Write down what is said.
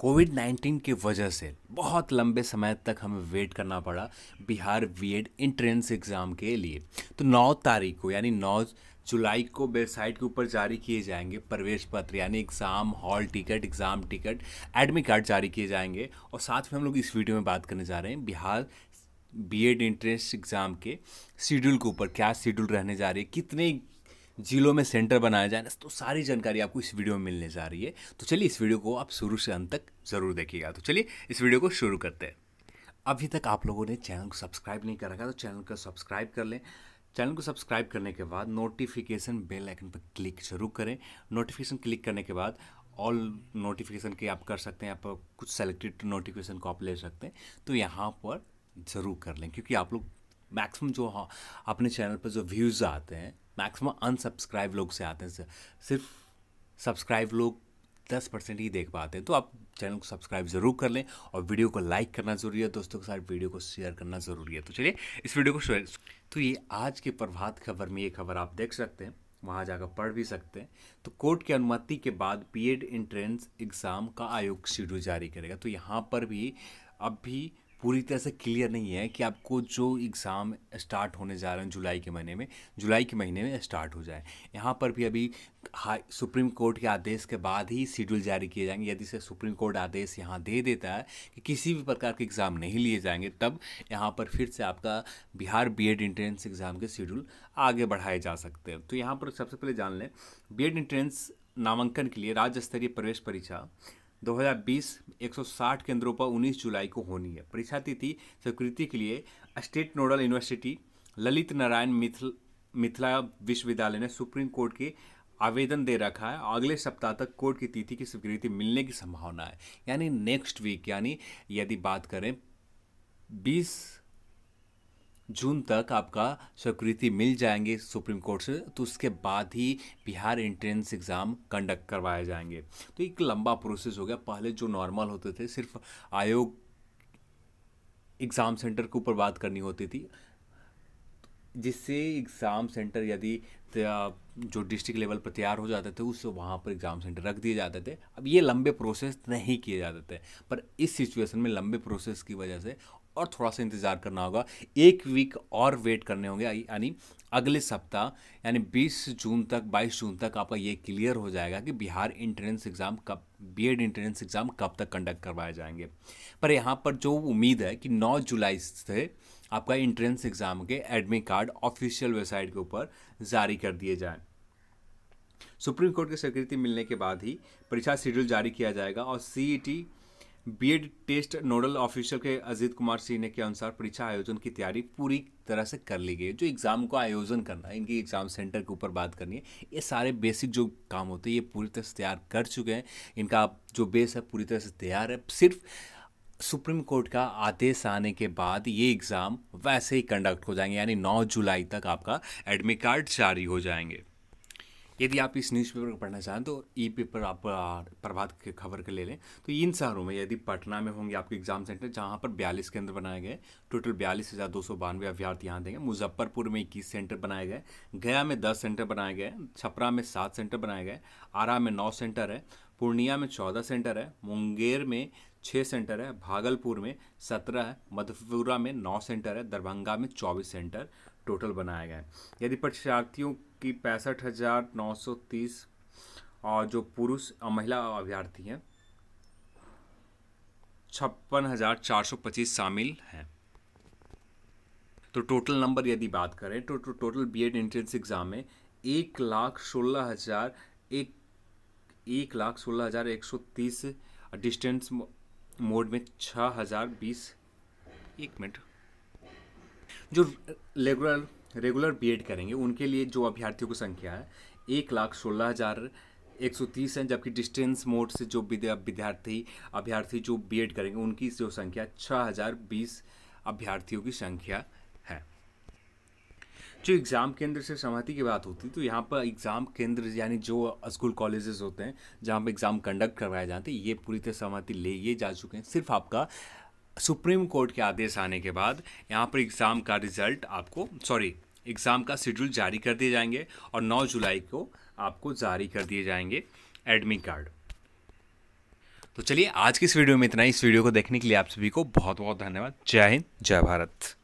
Covid 19 की वजह से बहुत लंबे समय तक हमें वेट करना पड़ा Bihar B Ed entrance exam के लिए तो 9 तारीख को यानी 9 जुलाई को वेबसाइट के ऊपर जारी किए जाएंगे प्रवेश पत्र यानी exam hall ticket exam ticket admit card जारी किए जाएंगे और साथ में हम लोग इस वीडियो में बात करने जा रहे हैं बिहार एड इंट्रेंस एग्ज़ाम के शेड्यूल के ऊपर क्या शेड्यूल रहने जा रही है कितने जिलों में सेंटर बनाया जाए तो सारी जानकारी आपको इस वीडियो में मिलने जा रही है तो चलिए इस वीडियो को आप शुरू से अंत तक ज़रूर देखिएगा तो चलिए इस वीडियो को शुरू करते हैं अभी तक आप लोगों ने चैनल को सब्सक्राइब नहीं कर रखा तो चैनल को सब्सक्राइब कर लें चैनल को सब्सक्राइब करने के बाद नोटिफिकेशन बेल आइकन पर क्लिक जरूर करें नोटिफिकेशन क्लिक करने के बाद ऑल नोटिफिकेशन के आप कर सकते हैं आप कुछ सेलेक्टेड नोटिफिकेशन को आप ले सकते हैं तो यहाँ पर ज़रूर कर लें क्योंकि आप लोग मैक्सिमम जो हाँ अपने चैनल पर जो व्यूज़ आते हैं मैक्सिमम अनसब्सक्राइब लोग से आते हैं सिर्फ सब्सक्राइब लोग दस परसेंट ही देख पाते हैं तो आप चैनल को सब्सक्राइब जरूर कर लें और वीडियो को लाइक करना ज़रूरी है दोस्तों के साथ वीडियो को शेयर करना ज़रूरी है तो चलिए इस वीडियो को शेयर तो ये आज के प्रभात खबर में ये खबर आप देख सकते हैं वहाँ जाकर पढ़ भी सकते हैं तो कोर्ट की अनुमति के बाद बीएड एंट्रेंस एग्ज़ाम का आयोग शेड्यूल जारी करेगा तो यहाँ पर भी अब भी पूरी तरह से क्लियर नहीं है कि आपको जो एग्ज़ाम स्टार्ट होने जा रहे हैं जुलाई के महीने में जुलाई के महीने में स्टार्ट हो जाए यहाँ पर भी अभी हाई सुप्रीम कोर्ट के आदेश के बाद ही शेड्यूल जारी किए जाएंगे यदि से सुप्रीम कोर्ट आदेश यहाँ दे देता है कि किसी भी प्रकार के एग्ज़ाम नहीं लिए जाएंगे तब यहाँ पर फिर से आपका बिहार एड इंट्रेंस एग्ज़ाम के शेड्यूल आगे बढ़ाए जा सकते हैं तो यहाँ पर सबसे पहले जान लें बी एड इंट्रेंस नामांकन के लिए राज्य स्तरीय प्रवेश परीक्षा 2020 160 केंद्रों पर 19 जुलाई को होनी है परीक्षा तिथि स्वीकृति के लिए state nodal university Lalit Narayan Mithil Mithila विश्वविद्यालय ने सुप्रीम कोर्ट के आवेदन दे रखा है अगले सप्ताह तक कोर्ट की तिथि की स्वीकृति मिलने की संभावना है यानी नेक्स्ट वीक यानी यदि बात करें बीस जून तक आपका स्वीकृति मिल जाएंगे सुप्रीम कोर्ट से तो उसके बाद ही बिहार एंट्रेंस एग्ज़ाम कंडक्ट करवाए जाएंगे तो एक लंबा प्रोसेस हो गया पहले जो नॉर्मल होते थे सिर्फ आयोग एग्ज़ाम सेंटर के ऊपर बात करनी होती थी जिससे एग्ज़ाम सेंटर यदि जो डिस्ट्रिक्ट लेवल पर तैयार हो जाते थे उससे वहाँ पर एग्ज़ाम सेंटर रख दिए जाते थे अब ये लंबे प्रोसेस नहीं किए जाते थे पर इस सिचुएशन में लंबे प्रोसेस की वजह से और थोड़ा सा इंतज़ार करना होगा एक वीक और वेट करने होंगे यानी अगले सप्ताह यानी 20 जून तक 22 जून तक आपका ये क्लियर हो जाएगा कि बिहार इंट्रेंस एग्ज़ाम कब बी एड इंट्रेंस एग्ज़ाम कब तक कंडक्ट करवाए जाएंगे पर यहाँ पर जो उम्मीद है कि 9 जुलाई से आपका इंट्रेंस एग्ज़ाम के एडमिट कार्ड ऑफिशियल वेबसाइट के ऊपर जारी कर दिए जाएँ सुप्रीम कोर्ट की स्वीकृति मिलने के बाद ही परीक्षा शेड्यूल जारी किया जाएगा और C B Ed test nodal officer के अजीत कुमार सिंह के अनुसार परीक्षा आयोजन की तैयारी पूरी तरह से कर ली गई है जो एग्ज़ाम को आयोजन करना इनकी एग्ज़ाम सेंटर के ऊपर बात करनी है ये सारे बेसिक जो काम होते हैं ये पूरी तरह से तैयार कर चुके हैं इनका जो बेस है पूरी तरह से तैयार है सिर्फ सुप्रीम कोर्ट का आदेश आने के बाद ये एग्ज़ाम वैसे ही कंडक्ट हो जाएंगे यानी 9 जुलाई तक आपका एडमिट कार्ड जारी हो जाएंगे यदि आप इस न्यूज़पेपर को पढ़ना चाहें तो ई पेपर आप प्रभात के खबर के ले लें तो इन शहरों में यदि पटना में होंगे आपके एग्जाम सेंटर जहाँ पर बयालीस केंद्र बनाए गए टोटल बयालीस हज़ार दो सौ बानवे अभ्यर्थी यहाँ देंगे मुजफ्फरपुर में इक्कीस सेंटर बनाए गए गया में दस सेंटर बनाए गए छपरा में सात सेंटर बनाए गए आरा में नौ सेंटर है पूर्णिया में चौदह सेंटर है मुंगेर में छः सेंटर है भागलपुर में सत्रह है मधेपुरा में नौ सेंटर है दरभंगा में चौबीस सेंटर टोटल बनाया गया है यदि परीक्षार्थियों की पैंसठ हज़ार नौ सौ तीस और जो पुरुष और महिला अभ्यर्थी हैं छप्पन हज़ार चार सौ पच्चीस शामिल हैं तो टोटल नंबर यदि बात करें तो, तो टोटल एड एंट्रेंस एग्ज़ाम में एक लाख सोलह हज़ार एक एक लाख सोलह हज़ार एक सौ तीस डिस्टेंस मोड में छः हज़ार बीस एक मिनट जो रेगुलर रेगुलर बीएड करेंगे उनके लिए जो अभ्यर्थियों की संख्या है एक लाख सोलह हज़ार एक सौ तीस है जबकि डिस्टेंस मोड से जो विद्यार्थी अभ्यर्थी जो बीएड करेंगे उनकी जो संख्या छः हज़ार बीस अभ्यर्थियों की संख्या है जो एग्ज़ाम केंद्र से सहमति की बात होती है तो यहाँ पर एग्ज़ाम केंद्र यानी जो स्कूल कॉलेजेस होते हैं जहाँ पर एग्ज़ाम कंडक्ट करवाए जाते हैं ये पूरी तरह सहमति ले ये जा चुके हैं सिर्फ आपका सुप्रीम कोर्ट के आदेश आने के बाद यहाँ पर एग्ज़ाम का रिज़ल्ट आपको सॉरी एग्ज़ाम का शेड्यूल जारी कर दिए जाएंगे और 9 जुलाई को आपको जारी कर दिए जाएंगे एडमिट कार्ड तो चलिए आज की इस वीडियो में इतना ही इस वीडियो को देखने के लिए आप सभी को बहुत बहुत धन्यवाद जय हिंद जय भारत